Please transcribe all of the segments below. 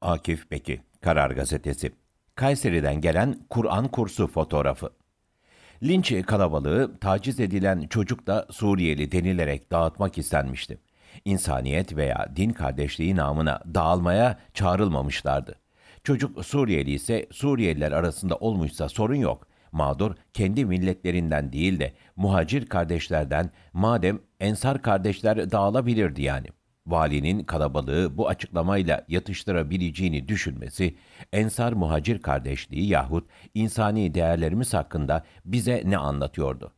Akif Beki, Karar Gazetesi. Kayseri'den gelen Kur'an kursu fotoğrafı. Linç kalabalığı taciz edilen çocuk da Suriyeli denilerek dağıtmak istenmişti. İnsaniyet veya din kardeşliği namına dağılmaya çağrılmamışlardı. Çocuk Suriyeli ise Suriyeliler arasında olmuşsa sorun yok. Mağdur kendi milletlerinden değil de muhacir kardeşlerden madem ensar kardeşler dağılabilirdi yani valinin kalabalığı bu açıklamayla yatıştırabileceğini düşünmesi, ensar muhacir kardeşliği yahut insani değerlerimiz hakkında bize ne anlatıyordu?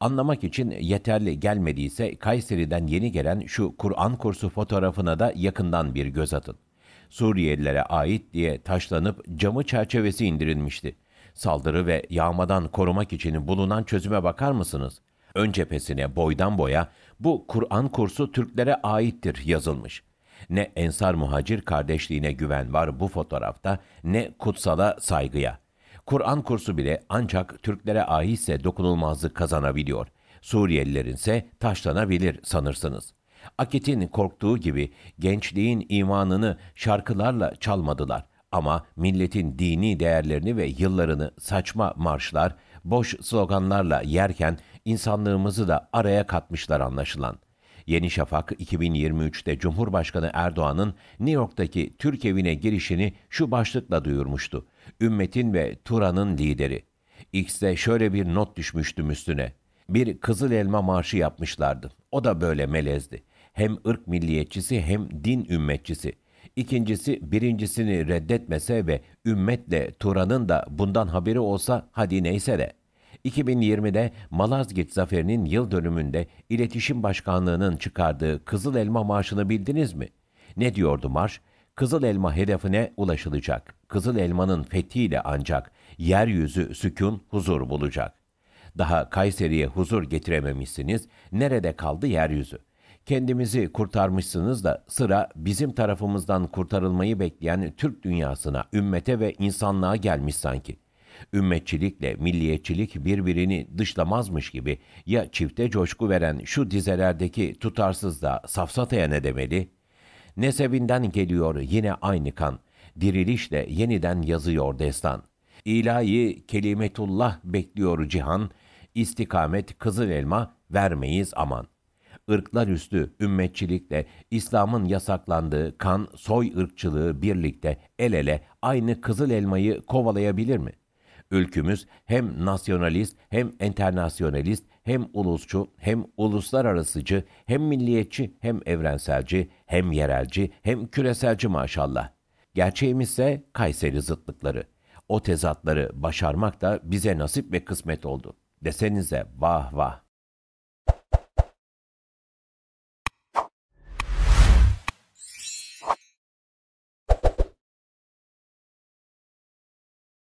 Anlamak için yeterli gelmediyse Kayseri'den yeni gelen şu Kur'an kursu fotoğrafına da yakından bir göz atın. Suriyelilere ait diye taşlanıp camı çerçevesi indirilmişti. Saldırı ve yağmadan korumak için bulunan çözüme bakar mısınız?'' Ön cephesine boydan boya bu Kur'an kursu Türklere aittir yazılmış. Ne ensar muhacir kardeşliğine güven var bu fotoğrafta ne kutsala saygıya. Kur'an kursu bile ancak Türklere aitse dokunulmazlık kazanabiliyor. Suriyelilerin ise taşlanabilir sanırsınız. Akit'in korktuğu gibi gençliğin imanını şarkılarla çalmadılar ama milletin dini değerlerini ve yıllarını saçma marşlar, boş sloganlarla yerken insanlığımızı da araya katmışlar anlaşılan. Yeni Şafak 2023'te Cumhurbaşkanı Erdoğan'ın New York'taki Türk evine girişini şu başlıkla duyurmuştu. Ümmetin ve Turan'ın lideri. X'te şöyle bir not düşmüştüm üstüne. Bir Kızıl Elma Marşı yapmışlardı. O da böyle melezdi. Hem ırk milliyetçisi hem din ümmetçisi. İkincisi birincisini reddetmese ve ümmetle Turan'ın da bundan haberi olsa hadi neyse de. 2020'de Malazgirt Zaferi'nin yıl dönümünde İletişim Başkanlığı'nın çıkardığı Kızıl Elma Marşı'nı bildiniz mi? Ne diyordu marş? Kızıl Elma hedefine ulaşılacak. Kızıl Elma'nın fethiyle ancak yeryüzü sükun huzur bulacak. Daha Kayseri'ye huzur getirememişsiniz. Nerede kaldı yeryüzü?'' Kendimizi kurtarmışsınız da sıra bizim tarafımızdan kurtarılmayı bekleyen Türk dünyasına, ümmete ve insanlığa gelmiş sanki. Ümmetçilikle milliyetçilik birbirini dışlamazmış gibi ya çifte coşku veren şu dizelerdeki tutarsız da safsataya ne demeli? Nesebinden geliyor yine aynı kan, dirilişle yeniden yazıyor destan. İlahi kelimetullah bekliyor cihan, istikamet kızıl elma vermeyiz aman.'' ırklar üstü ümmetçilikle İslam'ın yasaklandığı kan, soy ırkçılığı birlikte el ele aynı kızıl elmayı kovalayabilir mi? Ülkümüz hem nasyonalist, hem internasyonalist, hem ulusçu, hem uluslararasıcı, hem milliyetçi, hem evrenselci, hem yerelci, hem küreselci maşallah. Gerçeğimizse Kayseri zıtlıkları. O tezatları başarmak da bize nasip ve kısmet oldu. Desenize vah vah.